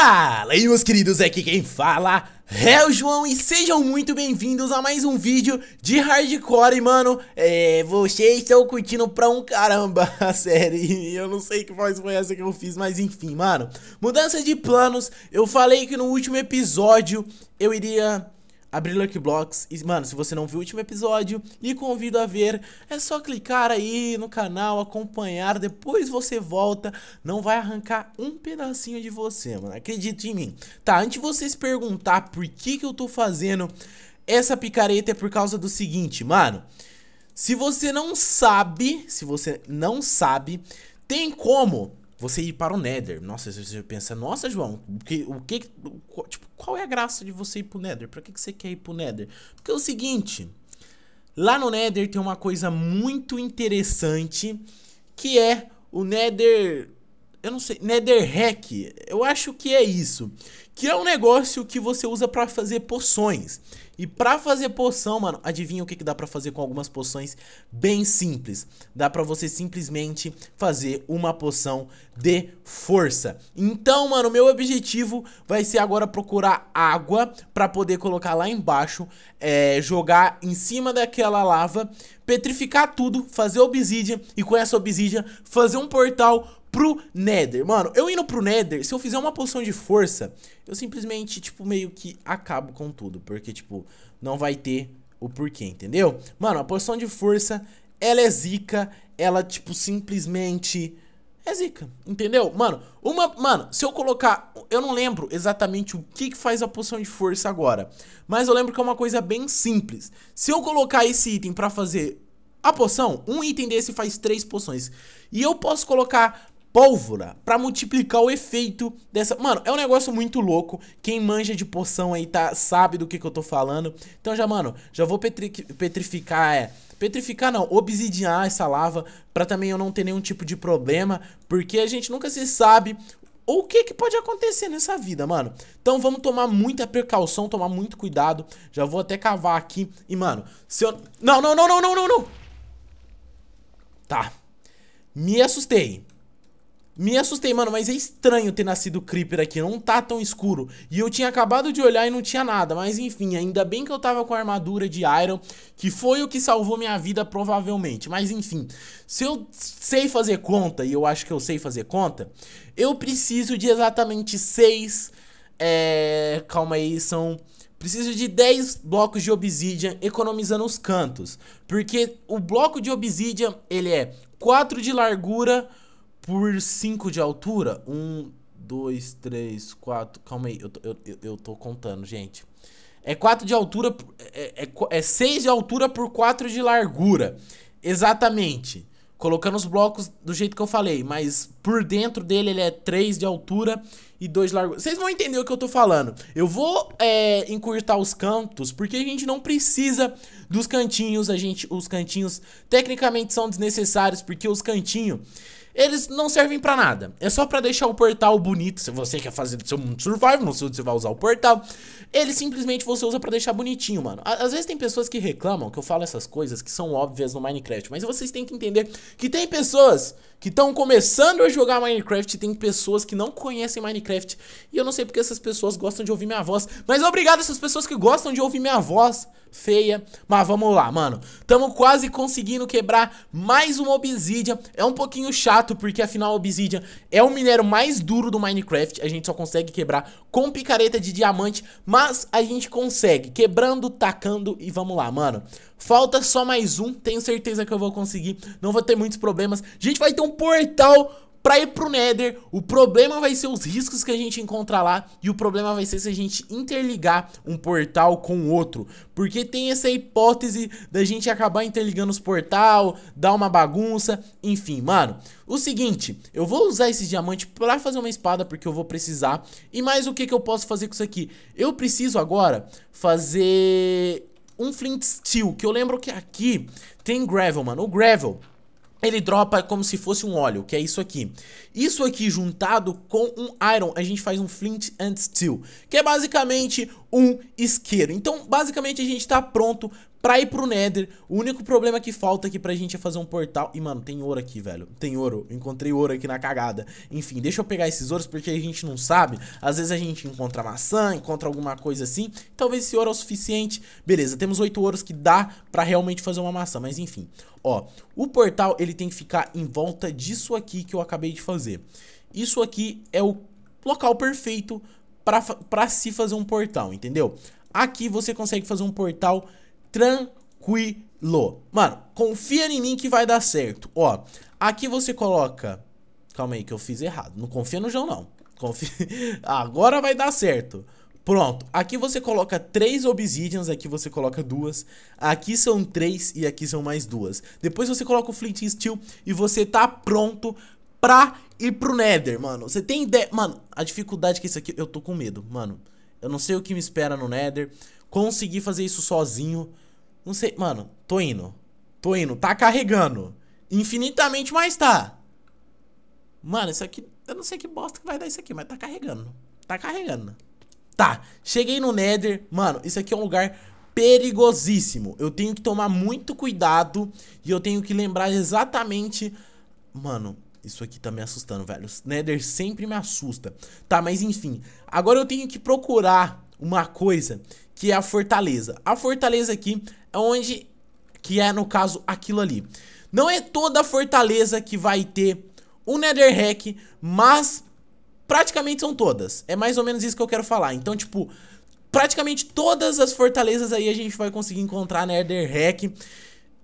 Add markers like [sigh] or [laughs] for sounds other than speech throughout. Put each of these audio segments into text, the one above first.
Fala aí meus queridos, aqui quem fala é o João e sejam muito bem-vindos a mais um vídeo de Hardcore, mano é, vocês estão curtindo pra um caramba [laughs] a série Eu não sei que voz foi essa que eu fiz, mas enfim, mano Mudança de planos, eu falei que no último episódio eu iria abrir Lucky Blocks. E, mano, se você não viu o último episódio, lhe convido a ver. É só clicar aí no canal, acompanhar, depois você volta. Não vai arrancar um pedacinho de você, mano. Acredite em mim. Tá, antes de vocês perguntar por que, que eu tô fazendo essa picareta, é por causa do seguinte, mano. Se você não sabe, se você não sabe, tem como você ir para o Nether. Nossa, você pensa, nossa, João, o que, o que tipo, qual é a graça de você ir para o Nether? Para que, que você quer ir para o Nether? Porque é o seguinte, lá no Nether tem uma coisa muito interessante, que é o Nether, eu não sei, Nether Hack. Eu acho que é isso, que é um negócio que você usa para fazer poções. E pra fazer poção, mano, adivinha o que, que dá pra fazer com algumas poções bem simples. Dá pra você simplesmente fazer uma poção de força. Então, mano, meu objetivo vai ser agora procurar água pra poder colocar lá embaixo, é, jogar em cima daquela lava, petrificar tudo, fazer obsidian e com essa obsidian fazer um portal pro Nether. Mano, eu indo pro Nether, se eu fizer uma poção de força, eu simplesmente, tipo, meio que acabo com tudo. Porque, tipo, não vai ter o porquê, entendeu? Mano, a poção de força, ela é zica, ela, tipo, simplesmente é zica, entendeu? Mano, uma, mano, se eu colocar, eu não lembro exatamente o que, que faz a poção de força agora, mas eu lembro que é uma coisa bem simples. Se eu colocar esse item pra fazer a poção, um item desse faz três poções, e eu posso colocar pólvora para multiplicar o efeito dessa. Mano, é um negócio muito louco. Quem manja de poção aí tá sabe do que, que eu tô falando. Então já, mano, já vou petri... petrificar, é. Petrificar não, obsidiar essa lava para também eu não ter nenhum tipo de problema, porque a gente nunca se sabe o que, que pode acontecer nessa vida, mano. Então vamos tomar muita precaução, tomar muito cuidado. Já vou até cavar aqui. E, mano, se eu. Não, não, não, não, não, não, não! Tá. Me assustei. Me assustei, mano, mas é estranho ter nascido Creeper aqui, não tá tão escuro. E eu tinha acabado de olhar e não tinha nada, mas enfim, ainda bem que eu tava com a armadura de Iron, que foi o que salvou minha vida provavelmente. Mas enfim, se eu sei fazer conta, e eu acho que eu sei fazer conta, eu preciso de exatamente 6, é... calma aí, são... Preciso de 10 blocos de obsidian, economizando os cantos. Porque o bloco de obsidian, ele é 4 de largura por 5 de altura. 1, 2, 3, 4. Calma aí, eu tô, eu, eu tô contando, gente. É 4 de altura. É, é, é 6 é de altura por 4 de largura. Exatamente. Colocando os blocos do jeito que eu falei, mas por dentro dele ele é 3 de altura e 2 de largura. Vocês vão entender o que eu tô falando. Eu vou é, encurtar os cantos, porque a gente não precisa dos cantinhos. A gente, os cantinhos tecnicamente são desnecessários, porque os cantinhos... Eles não servem pra nada. É só pra deixar o portal bonito. Se você quer fazer do seu mundo survival, não sei onde você vai usar o portal. Ele simplesmente você usa pra deixar bonitinho, mano. Às vezes tem pessoas que reclamam que eu falo essas coisas que são óbvias no Minecraft. Mas vocês têm que entender que tem pessoas que estão começando a jogar Minecraft tem pessoas que não conhecem Minecraft. E eu não sei porque essas pessoas gostam de ouvir minha voz. Mas obrigado essas pessoas que gostam de ouvir minha voz feia. Mas vamos lá, mano. Tamo quase conseguindo quebrar mais uma obsidian. É um pouquinho chato, porque afinal a obsidian é o minério mais duro do Minecraft. A gente só consegue quebrar com picareta de diamante, mas a gente consegue. Quebrando, tacando e vamos lá, mano. Falta só mais um, tenho certeza que eu vou conseguir. Não vou ter muitos problemas. A gente vai ter um portal pra ir pro Nether, o problema vai ser os riscos que a gente encontra lá e o problema vai ser se a gente interligar um portal com outro, porque porque tem essa hipótese da gente acabar interligando os portal, dar uma bagunça, enfim, mano. O seguinte, eu vou usar esse diamante para fazer uma espada porque eu vou precisar. E mais o que, que eu posso fazer com isso aqui? Eu preciso agora fazer um flint steel, que eu lembro que aqui tem gravel, mano. O gravel ele dropa como se fosse um óleo, que é isso aqui. Isso aqui juntado com um iron, a gente faz um flint and steel, que é basicamente um isqueiro. Então, basicamente, a gente está pronto Pra ir pro Nether, o único problema que falta aqui pra gente é fazer um portal. E, mano, tem ouro aqui, velho. Tem ouro. Eu encontrei ouro aqui na cagada. Enfim, deixa eu pegar esses ouros porque a gente não sabe. Às vezes a gente encontra maçã, encontra alguma coisa assim. Talvez esse ouro é o suficiente. Beleza, temos oito ouros que dá pra realmente fazer uma maçã. Mas, enfim, ó. O portal, ele tem que ficar em volta disso aqui que eu acabei de fazer. Isso aqui é o local perfeito pra, pra se fazer um portal, entendeu? Aqui você consegue fazer um portal tranquilo. Mano, confia em mim que vai dar certo. Ó, aqui você coloca... Calma aí que eu fiz errado. Não confia no João, não. Confia... [laughs] Agora vai dar certo. Pronto, aqui você coloca três obsidians, aqui você coloca duas, aqui são três e aqui são mais duas. Depois você coloca o flint steel e você tá pronto pra ir pro nether, mano. Você tem ideia... Mano, a dificuldade que é isso aqui, eu tô com medo, mano. Eu não sei o que me espera no nether. Consegui fazer isso sozinho. Não sei, mano, tô indo. Tô indo, tá carregando. Infinitamente mais tá. Mano, isso aqui, eu não sei que bosta que vai dar isso aqui, mas tá carregando. Tá carregando. Tá, cheguei no Nether. Mano, isso aqui é um lugar perigosíssimo. Eu tenho que tomar muito cuidado e eu tenho que lembrar exatamente... Mano, isso aqui tá me assustando, velho. O Nether sempre me assusta. Tá, mas enfim. Agora eu tenho que procurar uma coisa, que é a fortaleza. A fortaleza aqui é onde que é no caso aquilo ali. Não é toda a fortaleza que vai ter o um Netherrack, mas praticamente são todas. É mais ou menos isso que eu quero falar. Então, tipo, praticamente todas as fortalezas aí a gente vai conseguir encontrar Netherrack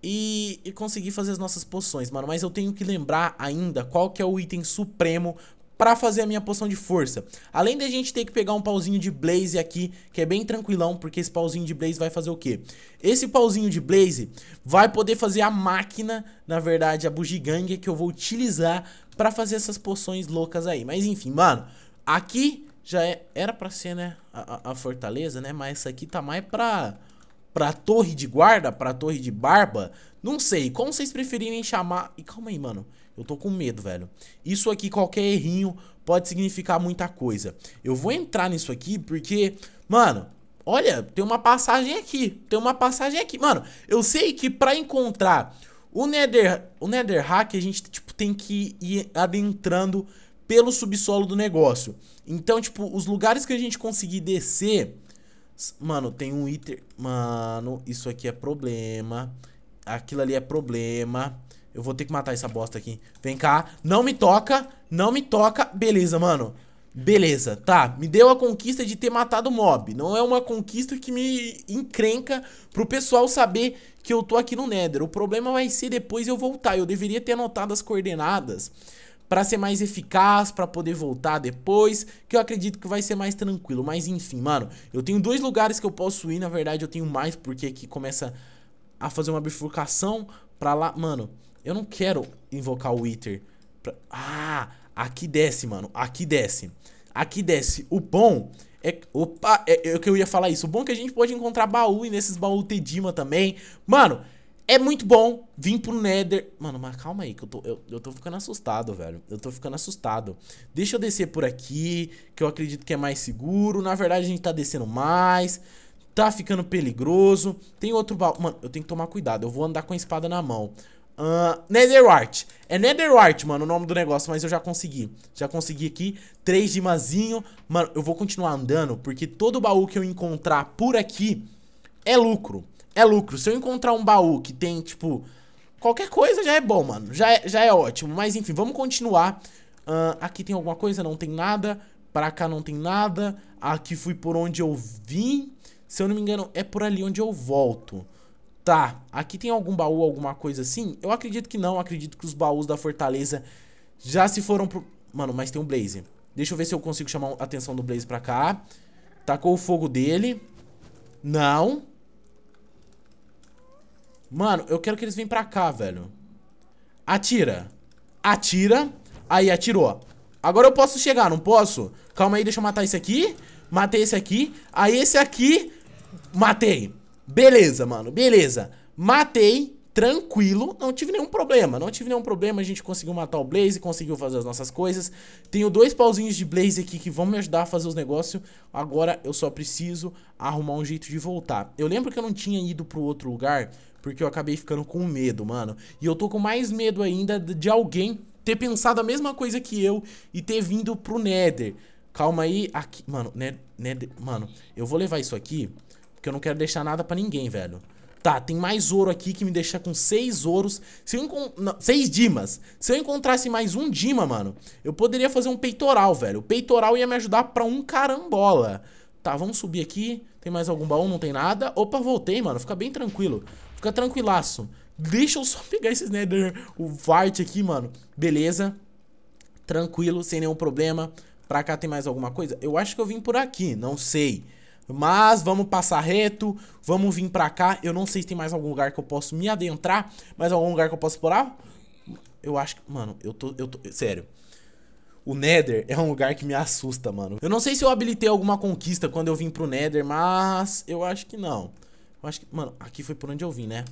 e, e conseguir fazer as nossas poções, mano. Mas eu tenho que lembrar ainda qual que é o item supremo para fazer a minha poção de força. Além da gente ter que pegar um pauzinho de blaze aqui, que é bem tranquilão, porque esse pauzinho de blaze vai fazer o quê? Esse pauzinho de blaze vai poder fazer a máquina, na verdade, a bugiganga que eu vou utilizar para fazer essas poções loucas aí. Mas enfim, mano, aqui já é, era para ser, né, a, a, fortaleza, né? Mas essa aqui tá mais pra pra torre de guarda, pra torre de barba, não sei, como vocês preferirem chamar. E calma aí, mano. Eu tô com medo, velho. Isso aqui, qualquer errinho, pode significar muita coisa. Eu vou entrar nisso aqui porque, mano, olha, tem uma passagem aqui. Tem uma passagem aqui. Mano, eu sei que pra encontrar o Nether, o Nether Hack, a gente, tipo, tem que ir adentrando pelo subsolo do negócio. Então, tipo, os lugares que a gente conseguir descer... Mano, tem um iter... Mano, isso aqui é problema. Aquilo ali é problema. Eu vou ter que matar essa bosta aqui. Vem cá. Não me toca. Não me toca. Beleza, mano. Beleza, tá, me deu a conquista de ter matado o mob Não é uma conquista que me encrenca pro pessoal saber que eu tô aqui no Nether O problema vai ser depois eu voltar Eu deveria ter anotado as coordenadas para ser mais eficaz, para poder voltar depois, que eu acredito que vai ser mais tranquilo. Mas enfim, mano, eu tenho dois lugares que eu posso ir, na verdade eu tenho mais, porque aqui começa a fazer uma bifurcação para lá, mano. Eu não quero invocar o Wither. Pra... Ah, aqui desce, mano. Aqui desce. Aqui desce. O bom é... Opa, é, é que eu ia falar isso. O bom é que a gente pode encontrar baú e nesses baús Dima também. Mano, é muito bom vir pro Nether. Mano, mas calma aí, que eu tô, eu, eu, tô ficando assustado, velho. Eu tô ficando assustado. Deixa eu descer por aqui, que eu acredito que é mais seguro. Na verdade, a gente tá descendo mais. Tá ficando peligroso. Tem outro baú. Mano, eu tenho que tomar cuidado. Eu vou andar com a espada na mão. Uh, Netherart. É Netherart, mano, o nome do negócio, mas eu já consegui. Já consegui aqui. Três de dimazinho. Mano, eu vou continuar andando, porque todo baú que eu encontrar por aqui é lucro. É lucro. Se eu encontrar um baú que tem, tipo, qualquer coisa já é bom, mano. Já é, já é ótimo. Mas enfim, vamos continuar. Uh, aqui tem alguma coisa? Não tem nada. Pra cá não tem nada. Aqui fui por onde eu vim. Se eu não me engano, é por ali onde eu volto. Tá, aqui tem algum baú, alguma coisa assim? Eu acredito que não, acredito que os baús da fortaleza já se foram pro... Mano, mas tem um Blaze. Deixa eu ver se eu consigo chamar a atenção do Blaze pra cá. Tacou o fogo dele. Não. Mano, eu quero que eles venham pra cá, velho. Atira. Atira. Aí, atirou. Agora eu posso chegar, não posso? Calma aí, deixa eu matar esse aqui. Matei esse aqui. Aí esse aqui. Matei. Beleza, mano, beleza. Matei, tranquilo, não tive nenhum problema. Não tive nenhum problema, a gente conseguiu matar o Blaze, conseguiu fazer as nossas coisas. Tenho dois pauzinhos de Blaze aqui que vão me ajudar a fazer os negócios. Agora eu só preciso arrumar um jeito de voltar. Eu lembro que eu não tinha ido pro outro lugar porque eu acabei ficando com medo, mano. E eu tô com mais medo ainda de alguém ter pensado a mesma coisa que eu e ter vindo pro Nether. Calma aí, aqui, mano, Nether, mano, eu vou levar isso aqui porque eu não quero deixar nada pra ninguém, velho. Tá, tem mais ouro aqui que me deixa com seis ouros. Se eu não, seis dimas. Se eu encontrasse mais um dima, mano, eu poderia fazer um peitoral, velho. O peitoral ia me ajudar pra um carambola. Tá, vamos subir aqui. Tem mais algum baú? Não tem nada. Opa, voltei, mano. Fica bem tranquilo. Fica tranquilaço. Deixa eu só [laughs] pegar esses nether, o Vart aqui, mano. Beleza. Tranquilo, sem nenhum problema. Pra cá tem mais alguma coisa? Eu acho que eu vim por aqui, não sei. Mas vamos passar reto, vamos vir pra cá. Eu não sei se tem mais algum lugar que eu posso me adentrar, mas algum lugar que eu posso explorar. Eu acho que, mano, eu tô, eu tô, sério. O Nether é um lugar que me assusta, mano. Eu não sei se eu habilitei alguma conquista quando eu vim pro Nether, mas eu acho que não. Eu acho que, mano, aqui foi por onde eu vim, né?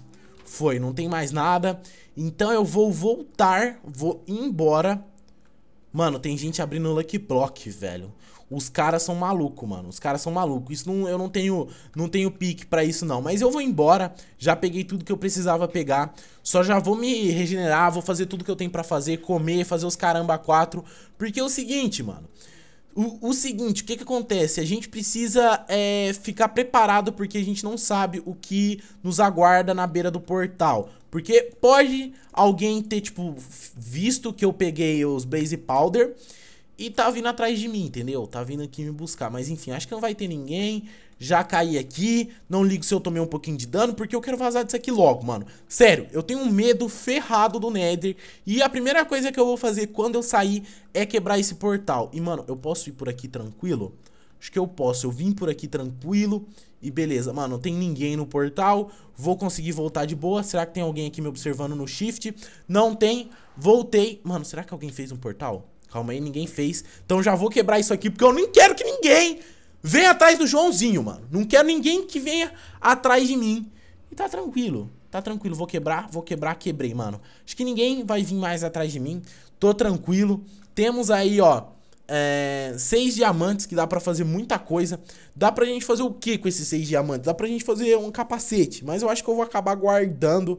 Foi, não tem mais nada. Então eu vou voltar, vou embora. Mano, tem gente abrindo Lucky Block, velho. Os caras são malucos, mano. Os caras são malucos. Isso não, eu não tenho, não tenho pique para isso, não. Mas eu vou embora. Já peguei tudo que eu precisava pegar. Só já vou me regenerar, vou fazer tudo que eu tenho para fazer, comer, fazer os caramba quatro. Porque é o seguinte, mano. O, o, seguinte, o que que acontece? A gente precisa é, ficar preparado porque a gente não sabe o que nos aguarda na beira do portal. Porque pode alguém ter, tipo, visto que eu peguei os Blaze Powder e tá vindo atrás de mim, entendeu? Tá vindo aqui me buscar. Mas enfim, acho que não vai ter ninguém. Já caí aqui. Não ligo se eu tomei um pouquinho de dano, porque eu quero vazar disso aqui logo, mano. Sério, eu tenho um medo ferrado do Nether. E a primeira coisa que eu vou fazer quando eu sair é quebrar esse portal. E, mano, eu posso ir por aqui tranquilo? Acho que eu posso. Eu vim por aqui tranquilo. E beleza, mano, não tem ninguém no portal. Vou conseguir voltar de boa. Será que tem alguém aqui me observando no shift? Não tem. Voltei. Mano, será que alguém fez um portal? Calma aí, ninguém fez. Então já vou quebrar isso aqui, porque eu nem quero que ninguém venha atrás do Joãozinho, mano. Não quero ninguém que venha atrás de mim. E tá tranquilo, tá tranquilo. Vou quebrar, vou quebrar, quebrei, mano. Acho que ninguém vai vir mais atrás de mim. Tô tranquilo. Temos aí, ó, é, seis diamantes que dá pra fazer muita coisa. Dá pra gente fazer o que com esses seis diamantes? Dá pra gente fazer um capacete, mas eu acho que eu vou acabar guardando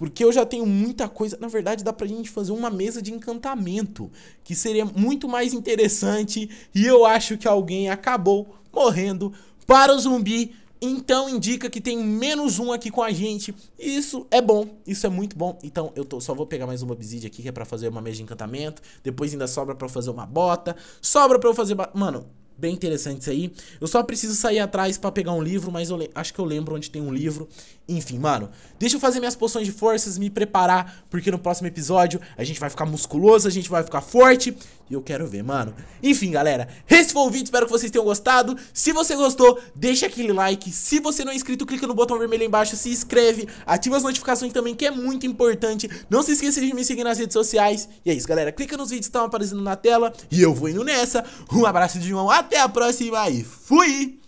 porque eu já tenho muita coisa. Na verdade, dá pra gente fazer uma mesa de encantamento. Que seria muito mais interessante. E eu acho que alguém acabou morrendo para o zumbi. Então indica que tem menos um aqui com a gente. Isso é bom, isso é muito bom. Então eu tô, só vou pegar mais uma obsidian aqui que é pra fazer uma mesa de encantamento. Depois ainda sobra pra eu fazer uma bota. Sobra pra eu fazer... Mano, bem interessantes aí. Eu só preciso sair atrás para pegar um livro, mas eu acho que eu lembro onde tem um livro. Enfim, mano, deixa eu fazer minhas poções de forças, me preparar, porque no próximo episódio a gente vai ficar musculoso, a gente vai ficar forte e eu quero ver, mano. Enfim, galera, esse foi o vídeo, espero que vocês tenham gostado. Se você gostou, deixa aquele like. Se você não é inscrito, clica no botão vermelho embaixo, se inscreve, ativa as notificações também, que é muito importante. Não se esqueça de me seguir nas redes sociais. E é isso, galera, clica nos vídeos que estão aparecendo na tela e eu vou indo nessa. Um abraço de mão, até! Até a próxima e fui!